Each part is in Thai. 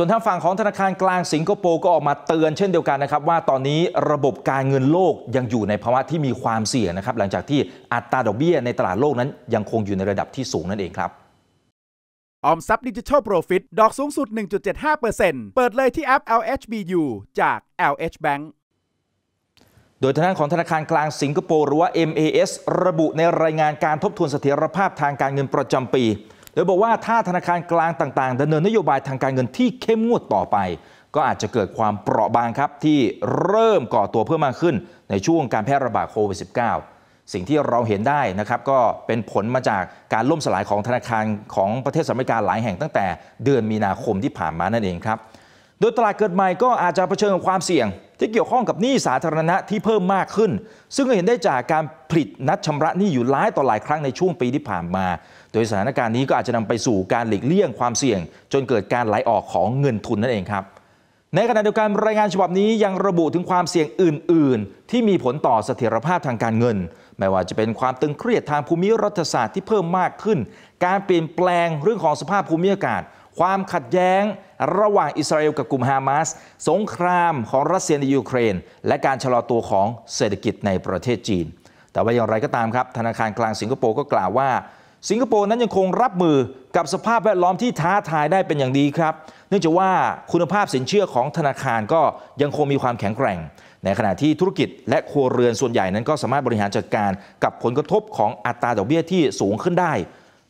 ส่วนทางฝั่งของธนาคารกลางสิงคโปร์ก็ออกมาเตือนเช่นเดียวกันนะครับ ว่าตอนนี้ระบบการเงินโลกยังอยู่ในภาวะที่มีความเสี่ยงนะครับ หลังจากที่อัตราดอกเบี้ยในตลาดโลกนั้นยังคงอยู่ในระดับที่สูงนั่นเองครับ ออมทรัพย์ดิจิทัลโปรฟิตดอกสูงสุด 1.75%เปิดเลยที่แอป LHBU จาก LH Bank โดยทางด้านของธนาคารกลางสิงคโปร์หรือว่า MAS ระบุในรายงานการทบทวนเสถียรภาพทางการเงินประจำปีโดยบอกว่าถ้าธนาคารกลางต่าง ๆดำเนินนโยบายทางการเงินที่เข้มงวดต่อไป ก็อาจจะเกิดความเปราะบางครับที่เริ่มก่อตัวเพิ่มมากขึ้น ในช่วงการแพร่ระบาดโควิด -19 สิ่งที่เราเห็นได้นะครับ ก็เป็นผลมาจากการล่มสลายของธนาคารของประเทศสหรัฐอเมริกาหลายแห่งตั้งแต่ เดือนมีนาคมที่ผ่านมานั่นเองครับโดยตลาดเกิดใหม่ก็อาจจะเผชิญกับความเสี่ยง ที่เกี่ยวข้องกับหนี้สาธารณะที่เพิ่มมากขึ้น ซึ่งเห็นได้จากการผลิตนัดชำระหนี้อยู่หลายต่อหลายครั้งในช่วงปีที่ผ่านมา โดยสถานการณ์นี้ก็อาจจะนำไปสู่การหลีกเลี่ยงความเสี่ยง จนเกิดการไหลออกของเงินทุนนั่นเองครับ ในขณะเดียวกันรายงานฉบับนี้ยังระบุถึงความเสี่ยงอื่น ๆ ที่มีผลต่อเสถียรภาพทางการเงินไม่ว่าจะเป็นความตึงเครียดทางภูมิรัฐศาสตร์ที่เพิ่มมากขึ้น การเปลี่ยนแปลงเรื่องของสภาพภูมิอากาศความขัดแย้งระหว่างอิสราเอลกับกลุ่มฮามาส สงครามของรัสเซียในยูเครน และการชะลอตัวของเศรษฐกิจในประเทศจีน แต่ว่าอย่างไรก็ตามครับ ธนาคารกลางสิงคโปร์ก็กล่าวว่า สิงคโปร์นั้นยังคงรับมือกับสภาพแวดล้อมที่ท้าทายได้เป็นอย่างดีครับ เนื่องจากว่าคุณภาพสินเชื่อของธนาคารก็ยังคงมีความแข็งแกร่ง ในขณะที่ธุรกิจและครัวเรือนส่วนใหญ่นั้นก็สามารถบริหารจัดการกับผลกระทบของอัตราดอกเบี้ยที่สูงขึ้นได้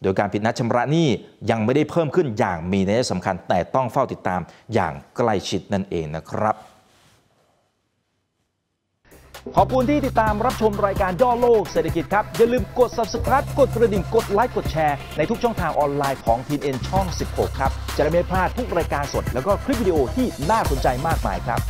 โดยการผิดนัดชำระหนี้ยังไม่ได้เพิ่มขึ้นอย่างมีนัยสำคัญแต่ต้องเฝ้าติดตามอย่างใกล้ชิดนั่นเองนะครับ ขอบคุณที่ติดตามรับชมรายการย่อโลกเศรษฐกิจครับ อย่าลืมกด subscribe กดกระดิ่งกดไลค์กดแชร์ในทุกช่องทางออนไลน์ของทีเอ็นช่อง 16 ครับ จะได้ไม่พลาดทุกรายการสด แล้วก็คลิปวิดีโอที่น่าสนใจมากมายครับ